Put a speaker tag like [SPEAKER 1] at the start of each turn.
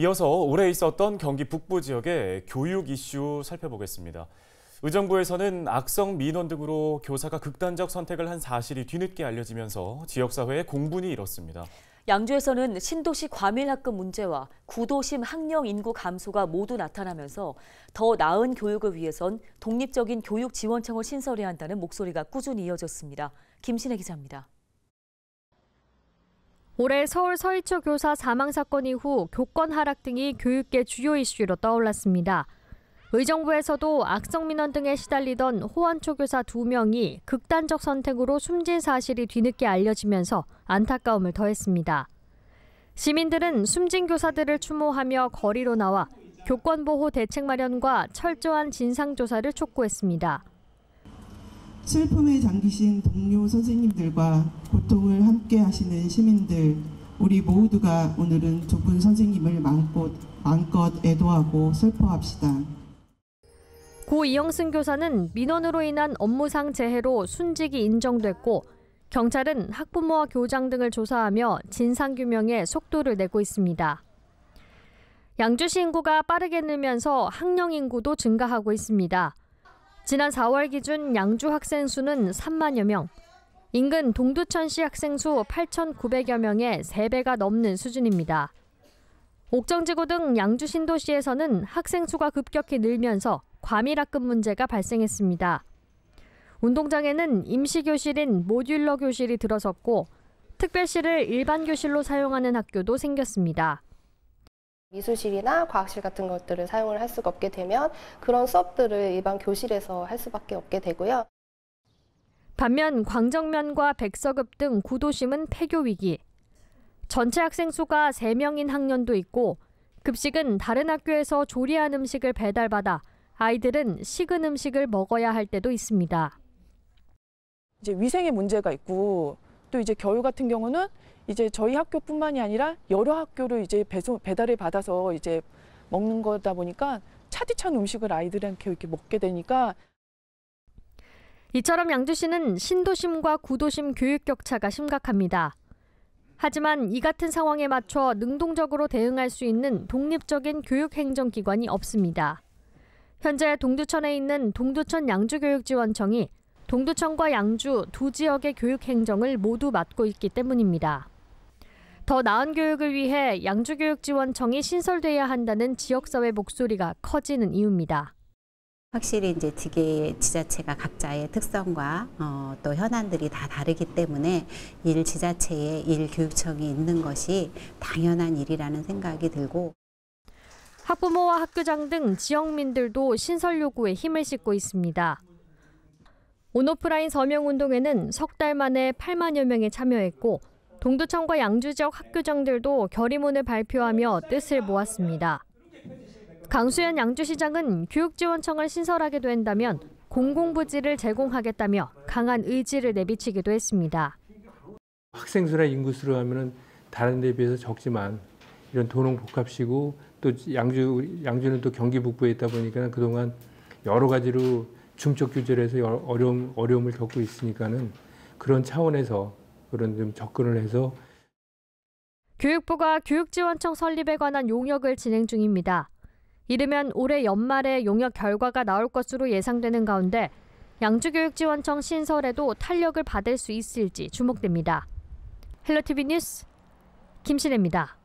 [SPEAKER 1] 이어서 올해 있었던 경기 북부 지역의 교육 이슈 살펴보겠습니다. 의정부에서는 악성 민원 등으로 교사가 극단적 선택을 한 사실이 뒤늦게 알려지면서 지역사회에 공분이 일었습니다. 양주에서는 신도시 과밀학급 문제와 구도심 학령 인구 감소가 모두 나타나면서 더 나은 교육을 위해선 독립적인 교육지원청을 신설해야 한다는 목소리가 꾸준히 이어졌습니다. 김신혜 기자입니다. 올해 서울 서희초 교사 사망 사건 이후 교권 하락 등이 교육계 주요 이슈로 떠올랐습니다. 의정부에서도 악성 민원 등에 시달리던 호원초 교사 2명이 극단적 선택으로 숨진 사실이 뒤늦게 알려지면서 안타까움을 더했습니다. 시민들은 숨진 교사들을 추모하며 거리로 나와 교권보호 대책 마련과 철저한 진상조사를 촉구했습니다. 슬픔에 잠기신 동료 선생님들과 고통을 함께 하시는 시민들 우리 모두가 오늘은 두분 선생님을 마음껏, 마음껏 애도하고 슬퍼합시다. 고 이영승 교사는 민원으로 인한 업무상 재해로 순직이 인정됐고 경찰은 학부모와 교장 등을 조사하며 진상규명에 속도를 내고 있습니다. 양주시 인구가 빠르게 늘면서 학령 인구도 증가하고 있습니다. 지난 4월 기준 양주 학생 수는 3만여 명, 인근 동두천시 학생 수 8,900여 명의 3배가 넘는 수준입니다. 옥정지구 등 양주 신도시에서는 학생 수가 급격히 늘면서 과밀학급 문제가 발생했습니다. 운동장에는 임시교실인 모듈러 교실이 들어섰고 특별실을 일반 교실로 사용하는 학교도 생겼습니다. 미술실이나 과학실 같은 것들을 사용을 할 수가 없게 되면 그런 수업들을 일반 교실에서 할 수밖에 없게 되고요. 반면 광정면과 백서급 등 구도심은 폐교 위기. 전체 학생 수가 3명인 학년도 있고 급식은 다른 학교에서 조리한 음식을 배달받아 아이들은 식은 음식을 먹어야 할 때도 있습니다. 이제 위생의 문제가 있고 또 이제 겨울 같은 경우는 이제 저희 학교뿐만이 아니라 여러 학교를 이제 배송 배달을 받아서 이제 먹는 거다 보니까 차디찬 음식을 아이들한테 이렇게 먹게 되니까 이처럼 양주시는 신도심과 구도심 교육 격차가 심각합니다. 하지만 이 같은 상황에 맞춰 능동적으로 대응할 수 있는 독립적인 교육행정기관이 없습니다. 현재 동두천에 있는 동두천 양주교육지원청이 동두천과 양주 두 지역의 교육 행정을 모두 맡고 있기 때문입니다. 더 나은 교육을 위해 양주교육지원청이 신설돼야 한다는 지역사회 목소리가 커지는 이유입니다. 확실히 이제 지게 지자체가 각자의 특성과 어, 또 현안들이 다 다르기 때문에 일 지자체에 일 교육청이 있는 것이 당연한 일이라는 생각이 들고 학부모와 학교장 등 지역민들도 신설 요구에 힘을 싣고 있습니다. 온오프라인 서명운동에는 석 달 만에 8만여 명이 참여했고 동두천과 양주 지역 학교장들도 결의문을 발표하며 뜻을 모았습니다. 강수현 양주시장은 교육지원청을 신설하게 된다면 공공부지를 제공하겠다며 강한 의지를 내비치기도 했습니다. 학생 수나 인구 수로 하면 다른 데 비해서 적지만 이런 도농 복합시고 또 양주 양주는 또 경기 북부에 있다 보니까 그동안 여러 가지로 중첩 규제를 해서 어려움, 어려움을 겪고 있으니까는 그런 차원에서 그런 좀 접근을 해서 교육부가 교육지원청 설립에 관한 용역을 진행 중입니다. 이르면 올해 연말에 용역 결과가 나올 것으로 예상되는 가운데 양주교육지원청 신설에도 탄력을 받을 수 있을지 주목됩니다. 헬로티비 뉴스 김신혜입니다.